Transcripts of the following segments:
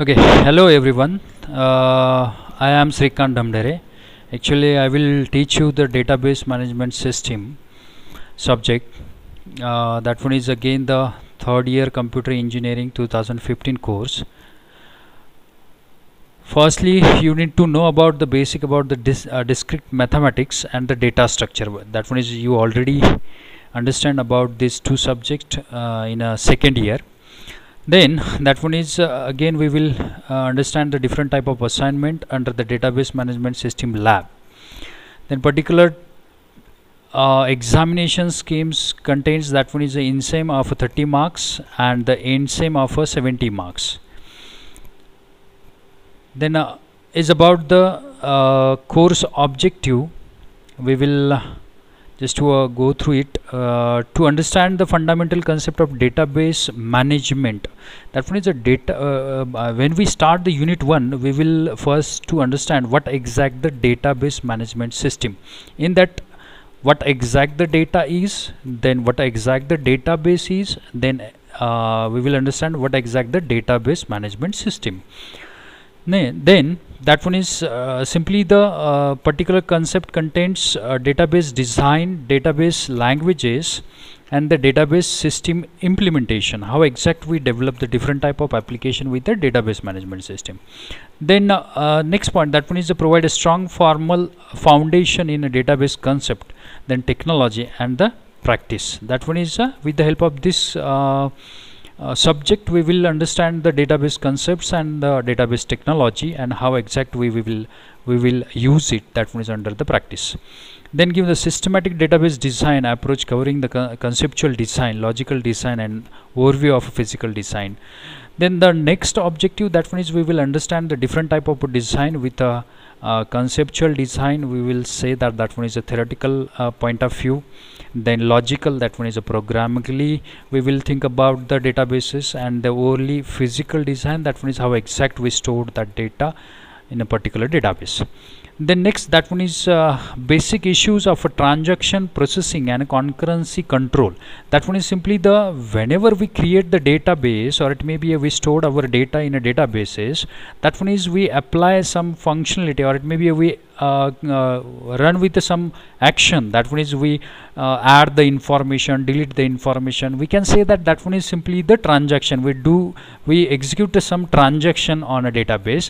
okay hello everyone uh, I am Srikant Damdare actually I will teach you the database management system subject uh, that one is again the third year computer engineering 2015 course firstly you need to know about the basic about the dis, uh, discrete mathematics and the data structure that one is you already understand about these two subjects uh, in a second year then that one is uh, again we will uh, understand the different type of assignment under the database management system lab then particular uh, examination schemes contains that one is the same of 30 marks and the same of 70 marks then uh, is about the uh, course objective we will just to uh, go through it uh, to understand the fundamental concept of database management that means the a data uh, uh, uh, when we start the unit 1 we will first to understand what exact the database management system in that what exact the data is then what exact the database is then uh, we will understand what exact the database management system then that one is uh, simply the uh, particular concept contains uh, database design database languages and the database system implementation how exact we develop the different type of application with the database management system then uh, next point that one is to provide a strong formal foundation in a database concept then technology and the practice that one is uh, with the help of this uh, uh, subject we will understand the database concepts and the database technology and how exact we, we will we will use it that one is under the practice then give the systematic database design approach covering the co conceptual design logical design and overview of physical design then the next objective that one is we will understand the different type of design with a uh, conceptual design we will say that that one is a theoretical uh, point of view then logical that one is a programmatically we will think about the databases and the only physical design that one is how exact we stored that data in a particular database then next that one is uh, basic issues of transaction processing and concurrency control that one is simply the whenever we create the database or it may be we stored our data in a databases that one is we apply some functionality or it may be we uh, uh, run with some action that one is we uh, add the information delete the information we can say that that one is simply the transaction we do we execute some transaction on a database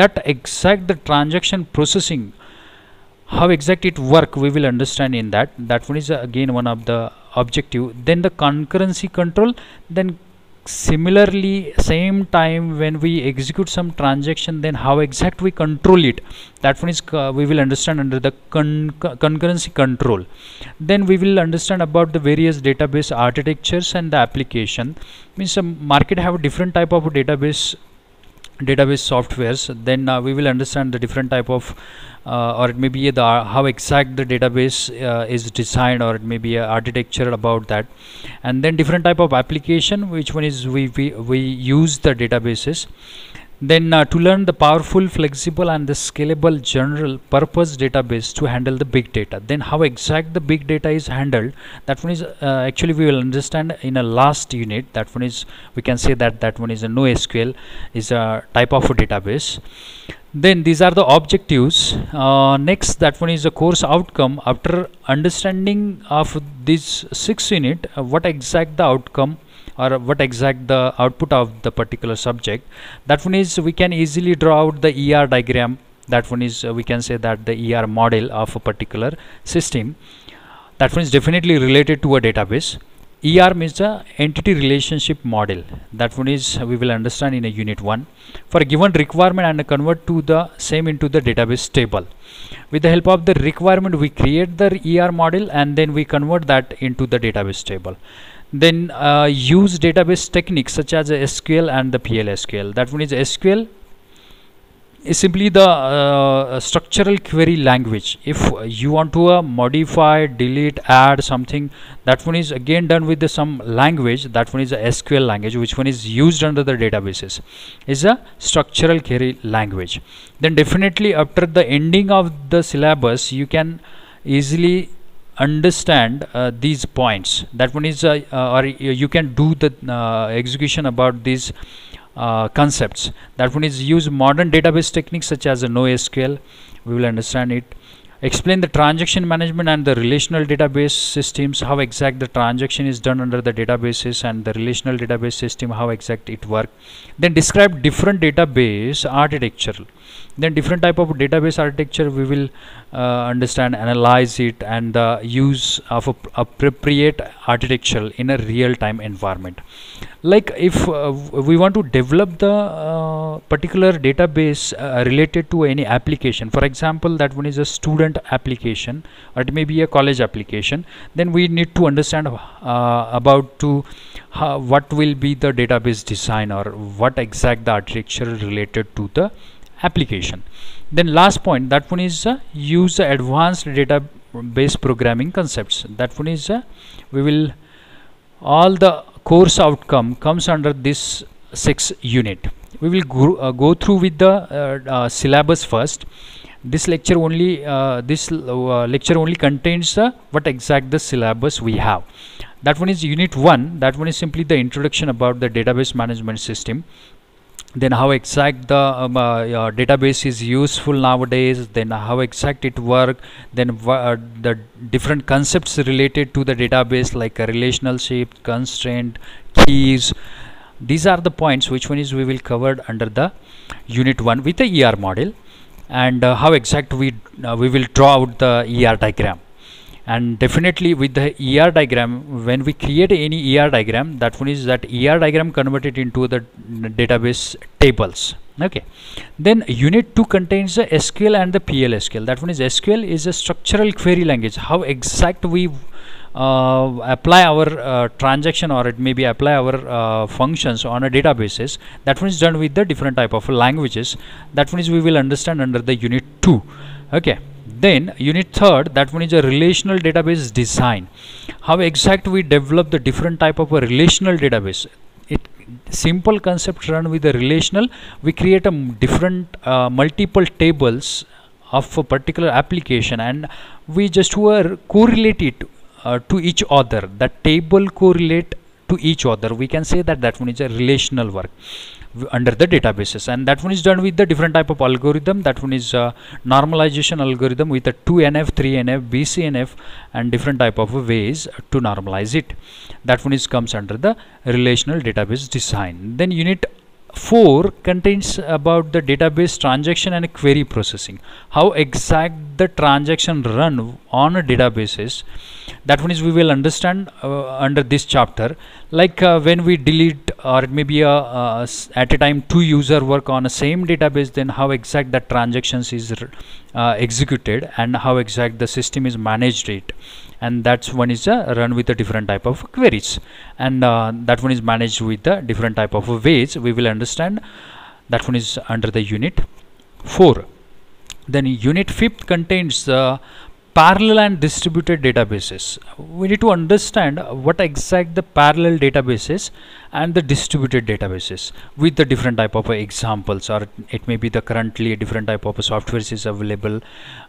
that exact the transaction processing how exact it work we will understand in that that one is again one of the objective then the concurrency control then similarly same time when we execute some transaction then how exact we control it that one is uh, we will understand under the con concurrency control then we will understand about the various database architectures and the application means the um, market have different type of database database softwares then uh, we will understand the different type of uh, or it may be the how exact the database uh, is designed or it may be architecture about that and then different type of application which one is we we, we use the databases then uh, to learn the powerful, flexible and the scalable general purpose database to handle the big data. Then how exact the big data is handled, that one is uh, actually we will understand in a last unit. That one is, we can say that that one is a NoSQL, is a type of a database. Then these are the objectives. Uh, next that one is the course outcome. After understanding of this six unit, uh, what exact the outcome or what exact the output of the particular subject that one is we can easily draw out the ER diagram that one is uh, we can say that the ER model of a particular system that one is definitely related to a database ER means the entity relationship model that one is we will understand in a unit 1 for a given requirement and convert to the same into the database table with the help of the requirement we create the ER model and then we convert that into the database table then uh, use database techniques such as SQL and the PLSQL that one is SQL is simply the uh, structural query language if you want to uh, modify delete add something that one is again done with the, some language that one is a SQL language which one is used under the databases is a structural query language then definitely after the ending of the syllabus you can easily understand uh, these points that one is uh, uh or you can do the uh, execution about these uh, concepts that one is use modern database techniques such as NoSQL we will understand it explain the transaction management and the relational database systems how exact the transaction is done under the databases and the relational database system how exact it work then describe different database architecture then different type of database architecture we will uh, understand analyze it and the uh, use of appropriate architecture in a real-time environment like if uh, we want to develop the uh, particular database uh, related to any application for example that one is a student application or it may be a college application then we need to understand uh, about to how, what will be the database design or what exact the architecture related to the application then last point that one is uh, use advanced database programming concepts that one is uh, we will all the course outcome comes under this six unit we will go, uh, go through with the uh, uh, syllabus first this lecture only uh, this lecture only contains what exact the syllabus we have that one is unit 1 that one is simply the introduction about the database management system then how exact the um, uh, database is useful nowadays then how exact it work then uh, the different concepts related to the database like a shape, constraint keys these are the points which one is we will cover under the unit 1 with the ER model and uh, how exact we uh, we will draw out the ER diagram and definitely with the ER diagram when we create any ER diagram that one is that ER diagram converted into the database tables okay then unit 2 contains the SQL and the PLSQL that one is SQL is a structural query language how exact we uh, apply our uh, transaction or it may be apply our uh, functions on a databases that one is done with the different type of languages that one is we will understand under the unit 2 okay then unit third that one is a relational database design how exact we develop the different type of a relational database it simple concept run with a relational we create a different uh, multiple tables of a particular application and we just were correlate it uh, to each other the table correlate to each other we can say that that one is a relational work under the databases and that one is done with the different type of algorithm that one is a uh, normalization algorithm with a 2nf 3nf bcnf and different type of ways to normalize it that one is comes under the relational database design then unit 4 contains about the database transaction and query processing how exact the transaction run on a is that one is we will understand uh, under this chapter like uh, when we delete or maybe a, at a time two user work on a same database then how exact that transactions is uh, executed and how exact the system is managed it and that's one is uh, run with a different type of queries and uh, that one is managed with the different type of ways we will understand that one is under the unit 4 then unit 5 contains the uh, parallel and distributed databases. We need to understand what exact the parallel databases and the distributed databases with the different type of examples or it may be the currently different type of software is available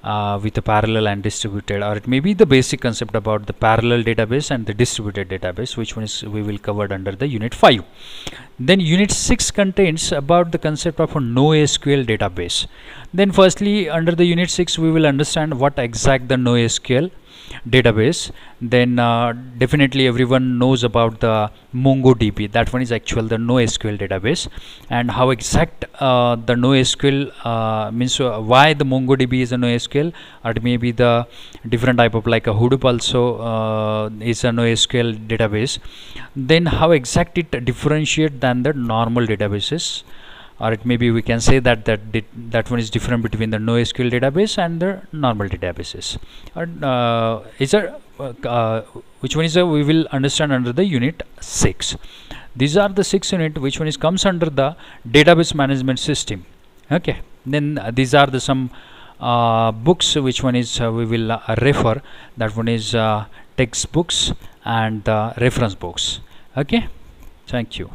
uh, with the parallel and distributed or it may be the basic concept about the parallel database and the distributed database which one is we will cover under the unit 5. Then unit 6 contains about the concept of a NoSQL database then firstly under the unit 6 we will understand what exact the NoSQL database then uh, definitely everyone knows about the MongoDB that one is actual the NoSQL database and how exact uh, the NoSQL uh, means uh, why the MongoDB is a NoSQL or maybe the different type of like a Hadoop also uh, is a NoSQL database then how exact it differentiate than the normal databases or it may be we can say that that that one is different between the NoSQL database and the normal databases. And uh, is there, uh, uh which one is we will understand under the unit six. These are the six unit which one is comes under the database management system. Okay, then uh, these are the some uh, books which one is uh, we will refer. That one is textbooks and reference books. Okay, thank you.